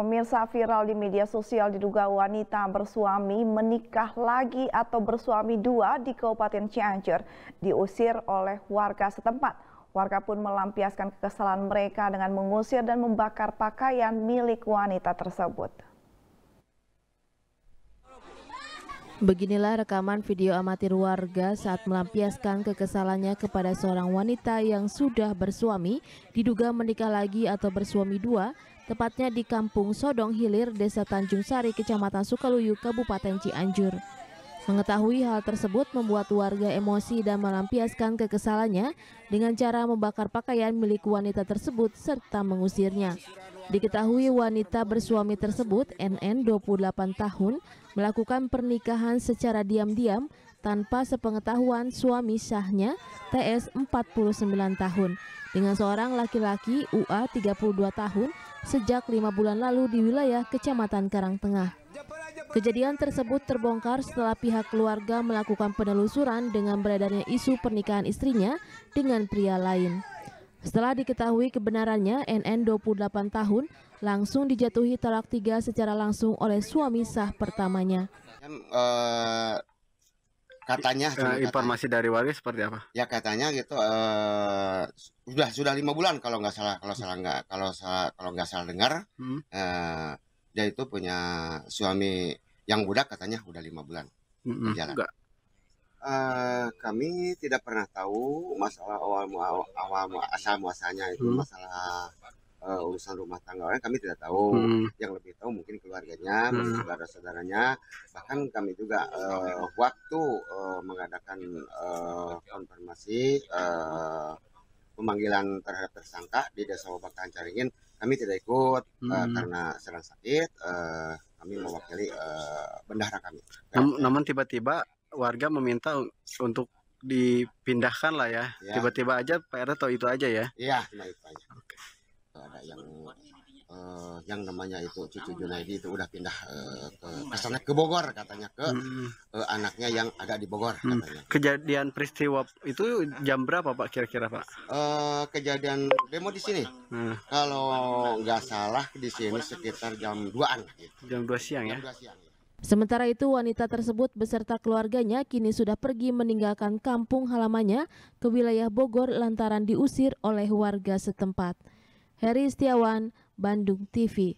Pemirsa viral di media sosial diduga wanita bersuami menikah lagi atau bersuami dua di Kabupaten Cianjur diusir oleh warga setempat. Warga pun melampiaskan kekesalan mereka dengan mengusir dan membakar pakaian milik wanita tersebut. Beginilah rekaman video amatir warga saat melampiaskan kekesalannya kepada seorang wanita yang sudah bersuami, diduga menikah lagi atau bersuami dua, tepatnya di Kampung Sodong Hilir, Desa Tanjung Sari, Kecamatan Sukaluyu, Kabupaten Cianjur. Mengetahui hal tersebut membuat warga emosi dan melampiaskan kekesalannya dengan cara membakar pakaian milik wanita tersebut serta mengusirnya. Diketahui wanita bersuami tersebut, NN 28 tahun, melakukan pernikahan secara diam-diam tanpa sepengetahuan suami sahnya TS 49 tahun dengan seorang laki-laki UA 32 tahun sejak lima bulan lalu di wilayah Kecamatan Karangtengah. Kejadian tersebut terbongkar setelah pihak keluarga melakukan penelusuran dengan beredarnya isu pernikahan istrinya dengan pria lain. Setelah diketahui kebenarannya, NN 28 tahun langsung dijatuhi talak tiga secara langsung oleh suami sah pertamanya. Uh, katanya uh, informasi dari wali seperti apa? Ya katanya gitu uh, sudah sudah lima bulan kalau nggak salah kalau salah nggak kalau salah kalau nggak salah dengar hmm. uh, dia itu punya suami yang budak katanya udah lima bulan hmm, hmm. jalan. Uh, kami tidak pernah tahu masalah awal awal, asal muasanya itu hmm. masalah uh, urusan rumah tangga orang kami tidak tahu hmm. yang lebih tahu mungkin keluarganya hmm. saudara saudaranya bahkan kami juga uh, waktu uh, mengadakan uh, konfirmasi uh, pemanggilan terhadap tersangka di desa Wabakan Caringin kami tidak ikut hmm. uh, karena sedang sakit uh, kami mewakili uh, bendahara kami. Nam namun tiba-tiba warga meminta untuk dipindahkan lah ya. ya. Tiba-tiba aja Pak RT itu aja ya. Iya, itu aja. Oke. Ada yang uh, yang namanya itu cucu Junaidi itu udah pindah uh, ke kesana ke Bogor katanya ke hmm. uh, anaknya yang ada di Bogor hmm. katanya. Kejadian peristiwa itu jam berapa Pak kira-kira Pak? Uh, kejadian demo di sini. Hmm. Kalau nggak salah di sini sekitar jam 2-an gitu. Jam 2 siang ya. Jam 2 siang. Ya. Sementara itu, wanita tersebut beserta keluarganya kini sudah pergi meninggalkan kampung halamannya ke wilayah Bogor lantaran diusir oleh warga setempat. Heri Setiawan, Bandung TV.